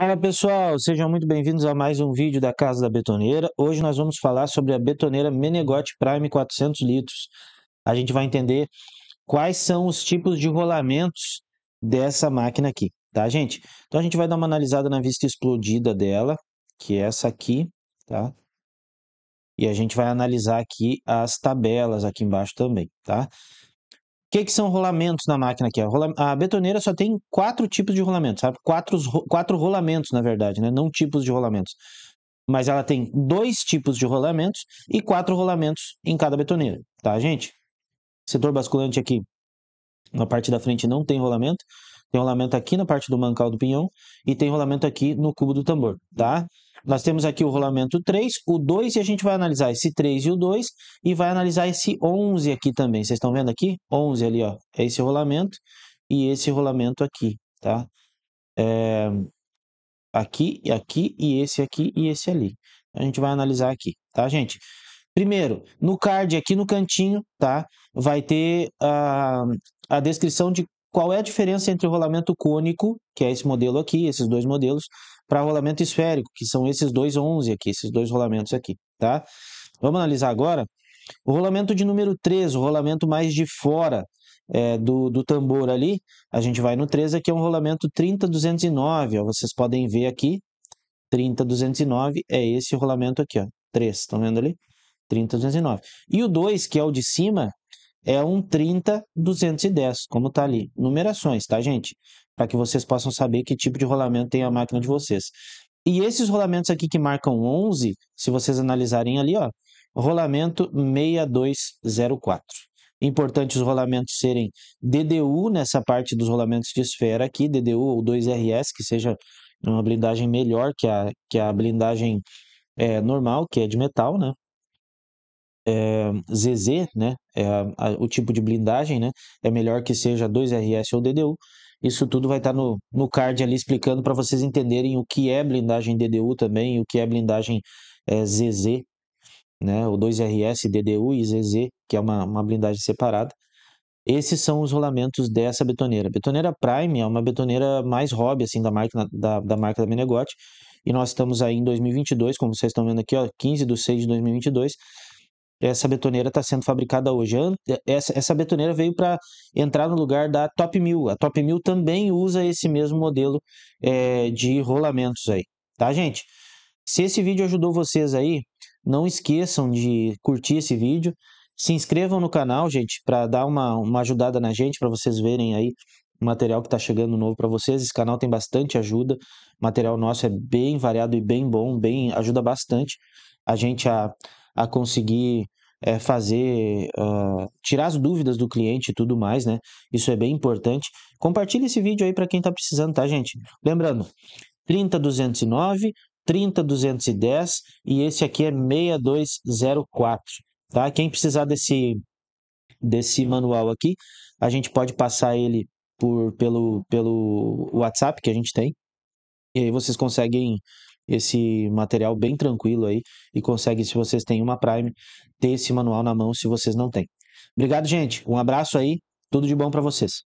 Fala pessoal, sejam muito bem-vindos a mais um vídeo da Casa da Betoneira. Hoje nós vamos falar sobre a betoneira Menegote Prime 400 litros. A gente vai entender quais são os tipos de rolamentos dessa máquina aqui, tá gente? Então a gente vai dar uma analisada na vista explodida dela, que é essa aqui, tá? E a gente vai analisar aqui as tabelas aqui embaixo também, tá? O que, que são rolamentos na máquina aqui? A betoneira só tem quatro tipos de rolamentos, sabe? Quatro, quatro rolamentos, na verdade, né? Não tipos de rolamentos. Mas ela tem dois tipos de rolamentos e quatro rolamentos em cada betoneira, tá, gente? Setor basculante aqui, na parte da frente não tem rolamento. Tem rolamento aqui na parte do mancal do pinhão e tem rolamento aqui no cubo do tambor, tá? Nós temos aqui o rolamento 3, o 2, e a gente vai analisar esse 3 e o 2, e vai analisar esse 11 aqui também. Vocês estão vendo aqui? 11 ali, ó. É esse rolamento e esse rolamento aqui, tá? É... Aqui, aqui, e esse aqui, e esse ali. A gente vai analisar aqui, tá, gente? Primeiro, no card aqui no cantinho, tá? Vai ter a, a descrição de qual é a diferença entre o rolamento cônico, que é esse modelo aqui, esses dois modelos, para rolamento esférico, que são esses dois 11 aqui, esses dois rolamentos aqui, tá? Vamos analisar agora o rolamento de número 3, o rolamento mais de fora é, do, do tambor ali, a gente vai no 3, aqui é um rolamento 30209, vocês podem ver aqui, 30209 é esse rolamento aqui, ó, 3, estão vendo ali? 30209. E o 2, que é o de cima, é um 30 210, como está ali. Numerações, tá, gente? Para que vocês possam saber que tipo de rolamento tem a máquina de vocês. E esses rolamentos aqui que marcam 11, se vocês analisarem ali, ó, rolamento 6204. Importante os rolamentos serem DDU nessa parte dos rolamentos de esfera aqui, DDU ou 2RS, que seja uma blindagem melhor que a, que a blindagem é, normal, que é de metal, né? é, eh, ZZ, né, é a, o tipo de blindagem, né, é melhor que seja 2RS ou DDU. Isso tudo vai estar tá no, no card ali explicando para vocês entenderem o que é blindagem DDU também, o que é blindagem é, eh, ZZ, né, o 2RS, DDU e ZZ, que é uma, uma blindagem separada. Esses são os rolamentos dessa betoneira. betoneira Prime é uma betoneira mais hobby assim da marca da, da marca da Menegote. E nós estamos aí em 2022, como vocês estão vendo aqui, ó, 15 de 6 de 2022 essa betoneira está sendo fabricada hoje. Essa, essa betoneira veio para entrar no lugar da Top 1000. A Top 1000 também usa esse mesmo modelo é, de rolamentos aí, tá, gente? Se esse vídeo ajudou vocês aí, não esqueçam de curtir esse vídeo. Se inscrevam no canal, gente, para dar uma, uma ajudada na gente, para vocês verem aí o material que está chegando novo para vocês. Esse canal tem bastante ajuda. O material nosso é bem variado e bem bom, bem ajuda bastante a gente a a conseguir é, fazer, uh, tirar as dúvidas do cliente e tudo mais, né? Isso é bem importante. Compartilhe esse vídeo aí para quem está precisando, tá, gente? Lembrando, 30209, 30210 e esse aqui é 6204, tá? Quem precisar desse, desse manual aqui, a gente pode passar ele por, pelo, pelo WhatsApp que a gente tem. E aí vocês conseguem esse material bem tranquilo aí e consegue, se vocês têm uma Prime, ter esse manual na mão se vocês não têm. Obrigado, gente. Um abraço aí. Tudo de bom para vocês.